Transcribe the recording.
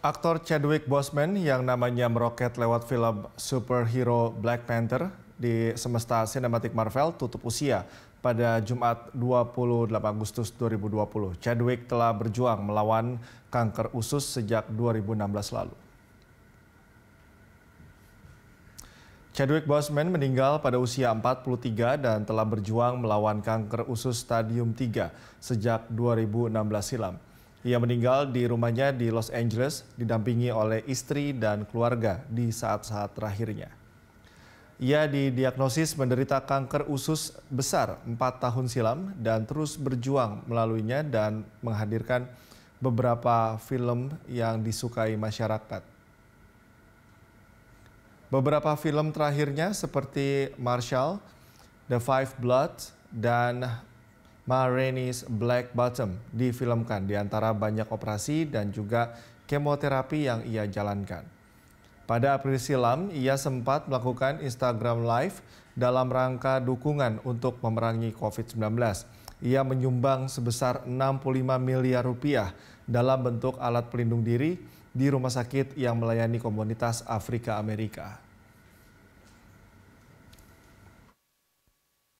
Aktor Chadwick Boseman yang namanya meroket lewat film superhero Black Panther di semesta sinematik Marvel tutup usia pada Jumat 28 Agustus 2020. Chadwick telah berjuang melawan kanker usus sejak 2016 lalu. Chadwick Boseman meninggal pada usia 43 dan telah berjuang melawan kanker usus stadium 3 sejak 2016 silam. Ia meninggal di rumahnya di Los Angeles didampingi oleh istri dan keluarga di saat-saat terakhirnya. Ia didiagnosis menderita kanker usus besar 4 tahun silam dan terus berjuang melaluinya dan menghadirkan beberapa film yang disukai masyarakat. Beberapa film terakhirnya seperti Marshall, The Five Bloods, dan Marini's Black Bottom difilmkan di antara banyak operasi dan juga kemoterapi yang ia jalankan. Pada April silam, ia sempat melakukan Instagram Live dalam rangka dukungan untuk memerangi COVID-19. Ia menyumbang sebesar 65 miliar rupiah dalam bentuk alat pelindung diri di rumah sakit yang melayani komunitas Afrika Amerika.